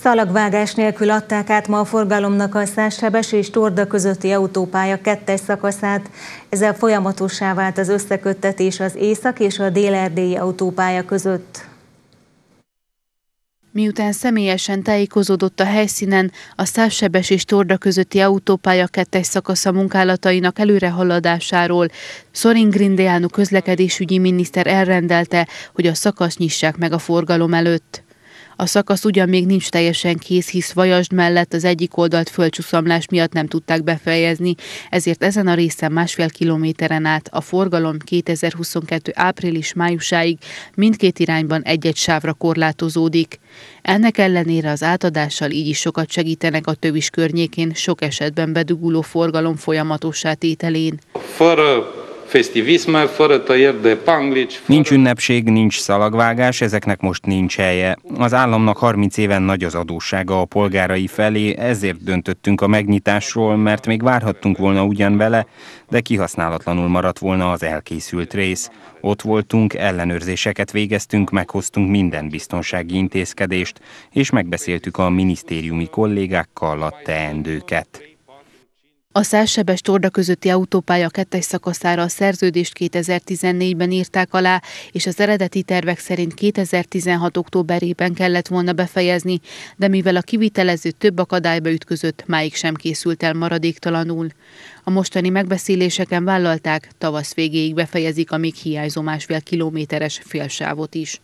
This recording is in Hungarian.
Szalagvágás nélkül adták át ma a forgalomnak a Szássebes és Torda közötti autópálya kettes szakaszát. Ezzel folyamatossá vált az összeköttetés az észak és a délerdélyi autópálya között. Miután személyesen tájékozódott a helyszínen, a Szávsebes és Torda közötti autópálya kettes szakasza munkálatainak előrehaladásáról, Szorin Grindeánu közlekedésügyi miniszter elrendelte, hogy a szakasz nyissák meg a forgalom előtt. A szakasz ugyan még nincs teljesen kész, hisz Vajasd mellett az egyik oldalt földcsúszamlás miatt nem tudták befejezni, ezért ezen a részen másfél kilométeren át a forgalom 2022. április-májusáig mindkét irányban egy-egy sávra korlátozódik. Ennek ellenére az átadással így is sokat segítenek a tövis környékén sok esetben beduguló forgalom ételén. For a de Nincs ünnepség, nincs szalagvágás, ezeknek most nincs helye. Az államnak 30 éven nagy az adóssága a polgárai felé, ezért döntöttünk a megnyitásról, mert még várhattunk volna ugyan vele, de kihasználatlanul maradt volna az elkészült rész. Ott voltunk, ellenőrzéseket végeztünk, meghoztunk minden biztonsági intézkedést, és megbeszéltük a minisztériumi kollégákkal a teendőket. A Százsebes Torda közötti autópálya kettes szakaszára a szerződést 2014-ben írták alá, és az eredeti tervek szerint 2016. októberében kellett volna befejezni, de mivel a kivitelező több akadályba ütközött, máig sem készült el maradéktalanul. A mostani megbeszéléseken vállalták, tavasz végéig befejezik a még hiányzó másfél kilométeres félsávot is.